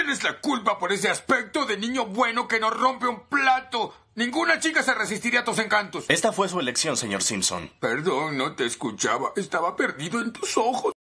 Tienes la culpa por ese aspecto de niño bueno que no rompe un plato. Ninguna chica se resistiría a tus encantos. Esta fue su elección, señor Simpson. Perdón, no te escuchaba. Estaba perdido en tus ojos.